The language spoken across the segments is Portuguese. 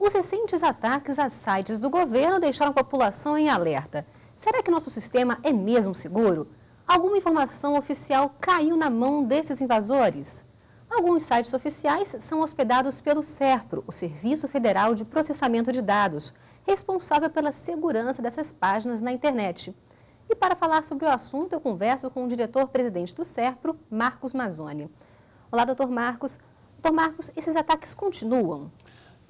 Os recentes ataques a sites do governo deixaram a população em alerta. Será que nosso sistema é mesmo seguro? Alguma informação oficial caiu na mão desses invasores? Alguns sites oficiais são hospedados pelo SERPRO, o Serviço Federal de Processamento de Dados, responsável pela segurança dessas páginas na internet. E para falar sobre o assunto, eu converso com o diretor-presidente do SERPRO, Marcos Mazzoni. Olá, doutor Marcos. Doutor Marcos, esses ataques continuam?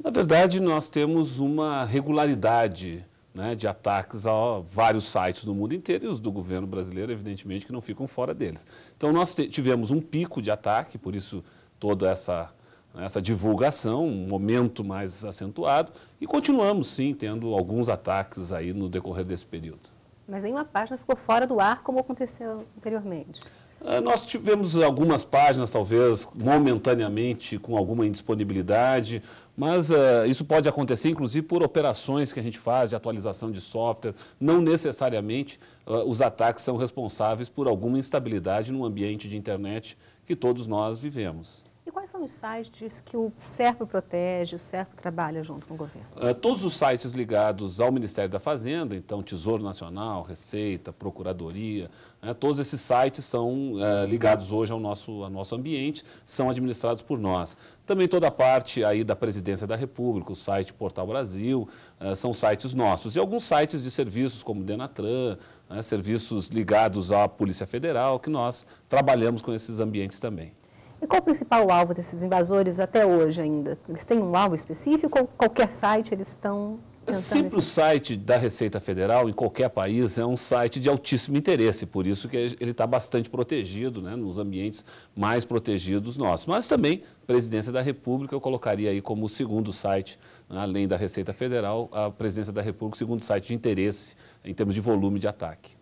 Na verdade, nós temos uma regularidade né, de ataques a vários sites do mundo inteiro e os do governo brasileiro, evidentemente, que não ficam fora deles. Então, nós tivemos um pico de ataque, por isso toda essa, essa divulgação, um momento mais acentuado, e continuamos, sim, tendo alguns ataques aí no decorrer desse período. Mas nenhuma página ficou fora do ar, como aconteceu anteriormente. Ah, nós tivemos algumas páginas, talvez, momentaneamente com alguma indisponibilidade, mas uh, isso pode acontecer, inclusive, por operações que a gente faz de atualização de software. Não necessariamente uh, os ataques são responsáveis por alguma instabilidade no ambiente de internet que todos nós vivemos. E quais são os sites que o SERP protege, o SERP trabalha junto com o governo? Uh, todos os sites ligados ao Ministério da Fazenda, então Tesouro Nacional, Receita, Procuradoria, né, todos esses sites são uh, ligados hoje ao nosso, ao nosso ambiente, são administrados por nós. Também toda a parte aí da Presidência da República, o site Portal Brasil, uh, são sites nossos. E alguns sites de serviços como Denatran, né, serviços ligados à Polícia Federal, que nós trabalhamos com esses ambientes também. E qual o principal alvo desses invasores até hoje ainda? Eles têm um alvo específico ou qualquer site eles estão é Sempre o site da Receita Federal, em qualquer país, é um site de altíssimo interesse, por isso que ele está bastante protegido, né, nos ambientes mais protegidos nossos. Mas também, Presidência da República, eu colocaria aí como o segundo site, né, além da Receita Federal, a Presidência da República, o segundo site de interesse em termos de volume de ataque.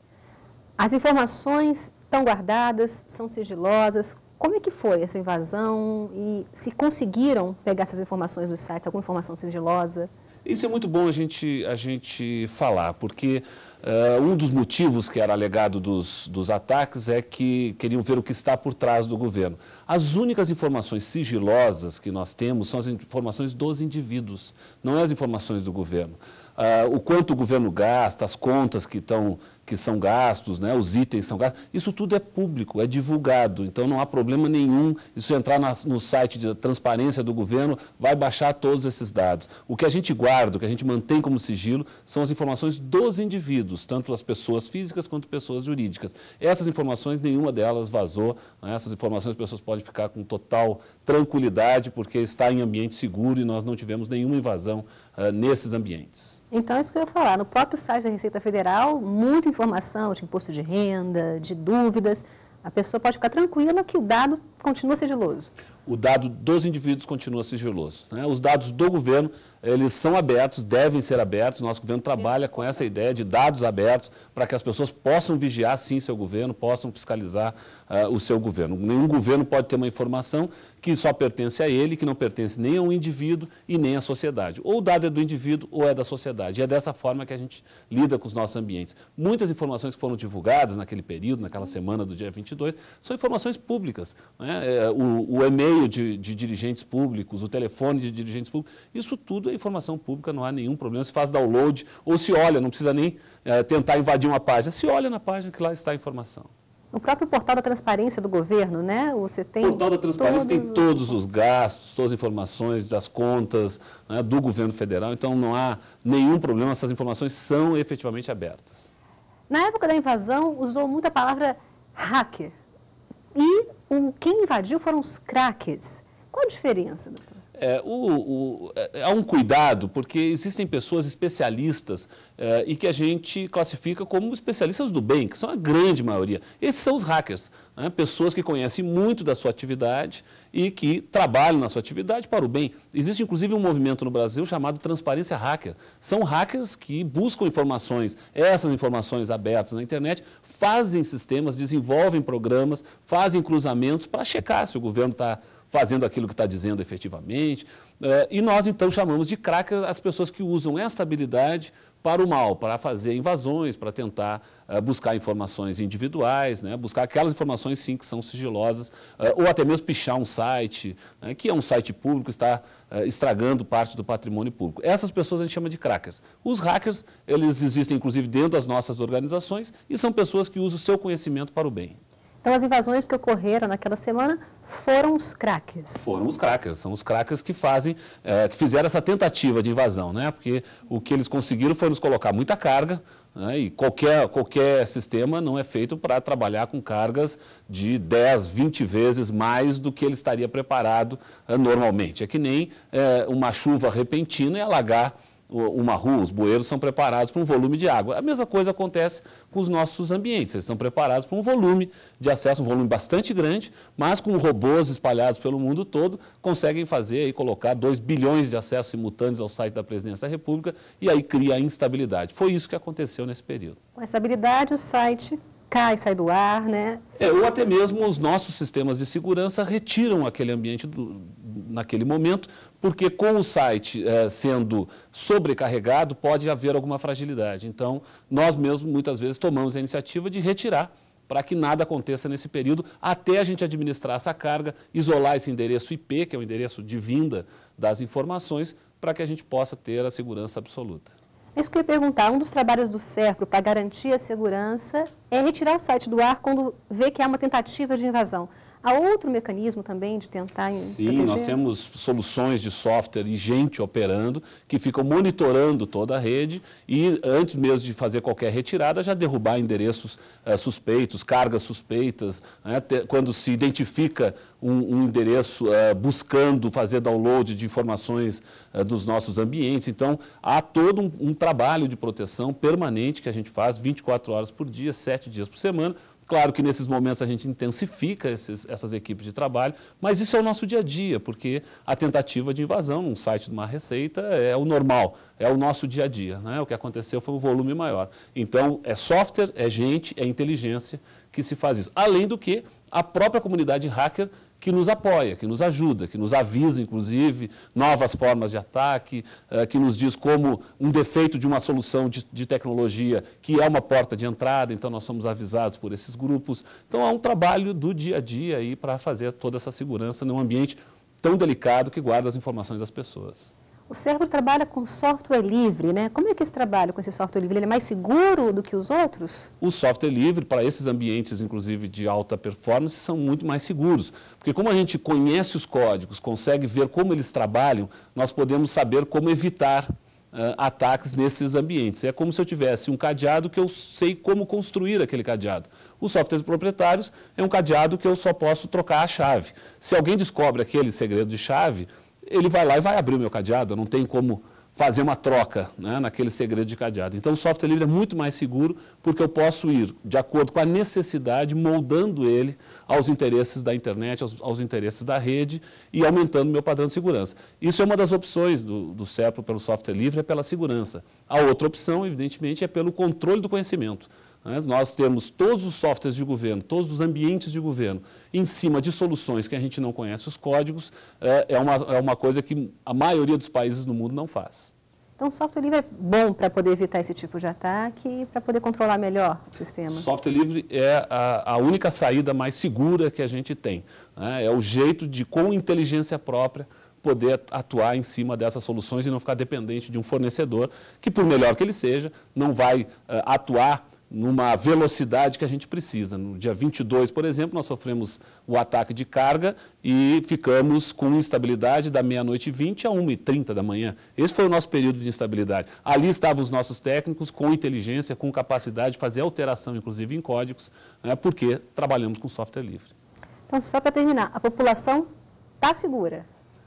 As informações estão guardadas, são sigilosas, como é que foi essa invasão e se conseguiram pegar essas informações dos sites, alguma informação sigilosa? Isso é muito bom a gente, a gente falar, porque uh, um dos motivos que era alegado dos, dos ataques é que queriam ver o que está por trás do governo. As únicas informações sigilosas que nós temos são as informações dos indivíduos, não é as informações do governo. Uh, o quanto o governo gasta, as contas que estão que são gastos, né, os itens são gastos, isso tudo é público, é divulgado, então não há problema nenhum isso entrar na, no site de transparência do governo, vai baixar todos esses dados. O que a gente guarda, o que a gente mantém como sigilo, são as informações dos indivíduos, tanto as pessoas físicas quanto pessoas jurídicas. Essas informações, nenhuma delas vazou, né, essas informações as pessoas podem ficar com total tranquilidade, porque está em ambiente seguro e nós não tivemos nenhuma invasão uh, nesses ambientes. Então, é isso que eu ia falar, no próprio site da Receita Federal, muito informação de imposto de renda, de dúvidas, a pessoa pode ficar tranquila que o dado continua sigiloso? O dado dos indivíduos continua sigiloso. Né? Os dados do governo, eles são abertos, devem ser abertos. Nosso governo trabalha com essa ideia de dados abertos para que as pessoas possam vigiar, sim, seu governo, possam fiscalizar uh, o seu governo. Nenhum governo pode ter uma informação que só pertence a ele, que não pertence nem ao indivíduo e nem à sociedade. Ou o dado é do indivíduo ou é da sociedade. E é dessa forma que a gente lida com os nossos ambientes. Muitas informações que foram divulgadas naquele período, naquela semana do dia 22, são informações públicas. Né? né? É, o, o e-mail de, de, dirigentes públicos, o telefone de dirigentes públicos, isso tudo é informação pública, não há nenhum problema. Se faz download ou se olha, não precisa nem é, tentar invadir uma página, se olha na página que lá está a informação. O próprio portal da transparência do governo, né? Você tem o portal da transparência todos tem todos os gastos, todas as informações das contas né, do governo federal, então não há nenhum problema, essas informações são efetivamente abertas. Na época da invasão, usou muito a palavra hacker. E o, quem invadiu foram os craques. Qual a diferença, doutor? É, o, o, é, há um cuidado, porque existem pessoas especialistas é, e que a gente classifica como especialistas do bem, que são a grande maioria. Esses são os hackers, né? pessoas que conhecem muito da sua atividade e que trabalham na sua atividade para o bem. Existe inclusive um movimento no Brasil chamado Transparência Hacker. São hackers que buscam informações, essas informações abertas na internet, fazem sistemas, desenvolvem programas, fazem cruzamentos para checar se o governo está fazendo aquilo que está dizendo efetivamente. Eh, e nós, então, chamamos de crackers as pessoas que usam essa habilidade para o mal, para fazer invasões, para tentar uh, buscar informações individuais, né? buscar aquelas informações sim que são sigilosas, uh, ou até mesmo pichar um site, né? que é um site público, está uh, estragando parte do patrimônio público. Essas pessoas a gente chama de crackers. Os hackers, eles existem inclusive dentro das nossas organizações e são pessoas que usam o seu conhecimento para o bem. Então, as invasões que ocorreram naquela semana foram os crackers. Foram os crackers, são os crackers que fazem, é, que fizeram essa tentativa de invasão, né? Porque o que eles conseguiram foi nos colocar muita carga, né? e qualquer, qualquer sistema não é feito para trabalhar com cargas de 10, 20 vezes mais do que ele estaria preparado é, normalmente. É que nem é, uma chuva repentina e alagar uma rua, os bueiros são preparados para um volume de água. A mesma coisa acontece com os nossos ambientes, eles são preparados para um volume de acesso, um volume bastante grande, mas com robôs espalhados pelo mundo todo, conseguem fazer e colocar 2 bilhões de acessos simultâneos ao site da Presidência da República e aí cria a instabilidade. Foi isso que aconteceu nesse período. Com a instabilidade, o site cai, sai do ar, né? É, ou até mesmo os nossos sistemas de segurança retiram aquele ambiente do, naquele momento, porque com o site eh, sendo sobrecarregado, pode haver alguma fragilidade. Então, nós mesmos, muitas vezes, tomamos a iniciativa de retirar para que nada aconteça nesse período, até a gente administrar essa carga, isolar esse endereço IP, que é o endereço de vinda das informações, para que a gente possa ter a segurança absoluta. É isso que eu ia perguntar, um dos trabalhos do SERPRO para garantir a segurança é retirar o site do ar quando vê que há uma tentativa de invasão. Há outro mecanismo também de tentar Sim, proteger? nós temos soluções de software e gente operando que ficam monitorando toda a rede e antes mesmo de fazer qualquer retirada já derrubar endereços eh, suspeitos, cargas suspeitas, né? quando se identifica um, um endereço eh, buscando fazer download de informações eh, dos nossos ambientes. Então, há todo um, um trabalho de proteção permanente que a gente faz 24 horas por dia, 7 dias por semana, Claro que nesses momentos a gente intensifica esses, essas equipes de trabalho, mas isso é o nosso dia a dia, porque a tentativa de invasão num site de uma receita é o normal, é o nosso dia a dia. Né? O que aconteceu foi um volume maior. Então, é software, é gente, é inteligência que se faz isso. Além do que a própria comunidade hacker que nos apoia, que nos ajuda, que nos avisa, inclusive, novas formas de ataque, eh, que nos diz como um defeito de uma solução de, tecnologia, que é uma porta de entrada, então nós somos avisados por esses grupos. Então há um trabalho do dia a dia aí para fazer toda essa segurança num ambiente tão delicado que guarda as informações das pessoas. O cérebro trabalha com software livre, né? Como é que esse trabalho com esse software livre? Ele é mais seguro do que os outros? O software livre, para esses ambientes, inclusive de alta performance, são muito mais seguros. Porque como a gente conhece os códigos, consegue ver como eles trabalham, nós podemos saber como evitar Uh, ataques nesses ambientes. É como se eu tivesse um cadeado que eu sei como construir aquele cadeado. Os softwares proprietários é um cadeado que eu só posso trocar a chave. Se alguém descobre aquele segredo de chave, ele vai lá e vai abrir o meu cadeado, não tem como fazer uma troca né, naquele segredo de cadeado. Então, o software livre é muito mais seguro porque eu posso ir, de acordo com a necessidade, moldando ele aos interesses da internet, aos, aos interesses da rede e aumentando o meu padrão de segurança. Isso é uma das opções do, do CEPRO pelo software livre, é pela segurança. A outra opção, evidentemente, é pelo controle do conhecimento. Né? Nós temos todos os softwares de governo, todos os ambientes de governo, em cima de soluções que a gente não conhece os códigos, é, é uma, é uma coisa que a maioria dos países no mundo não faz. Então, software livre é bom para poder evitar esse tipo de ataque e para poder controlar melhor o sistema. Software livre é a, a única saída mais segura que a gente tem. Né? É o jeito de, com inteligência própria, poder atuar em cima dessas soluções e não ficar dependente de um fornecedor que, por melhor que ele seja, não vai uh, atuar numa velocidade que a gente precisa. No dia 22, por exemplo, nós sofremos o ataque de carga e ficamos com instabilidade da meia-noite 20 a 1h30 da manhã. Esse foi o nosso período de instabilidade. Ali estavam os nossos técnicos com inteligência, com capacidade de fazer alteração, inclusive em códigos, né, porque trabalhamos com software livre. Então, só para terminar, a população está segura?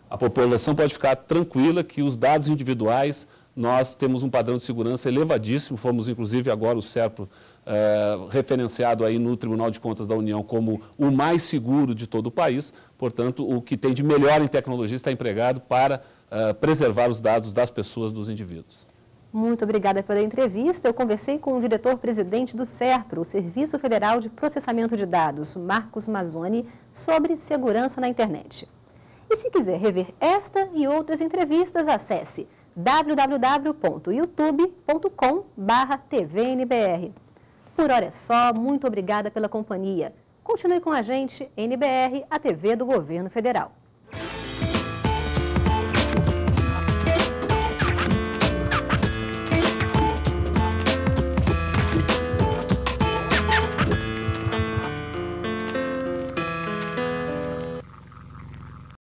a população pode ficar tranquila que os dados individuais, nós temos um padrão de segurança elevadíssimo, fomos inclusive agora o SERPRO é, referenciado aí no Tribunal de Contas da União como o mais seguro de todo o país, portanto, o que tem de melhor em tecnologia está empregado para é, preservar os dados das pessoas, dos indivíduos. Muito obrigada pela entrevista. Eu conversei com o diretor-presidente do SERPRO, o Serviço Federal de Processamento de Dados, Marcos Mazzoni, sobre segurança na internet. E se quiser rever esta e outras entrevistas, acesse www.youtube.com/tvnbr. Por hora é só, muito obrigada pela companhia. Continue com a gente, NBR, a TV do Governo Federal.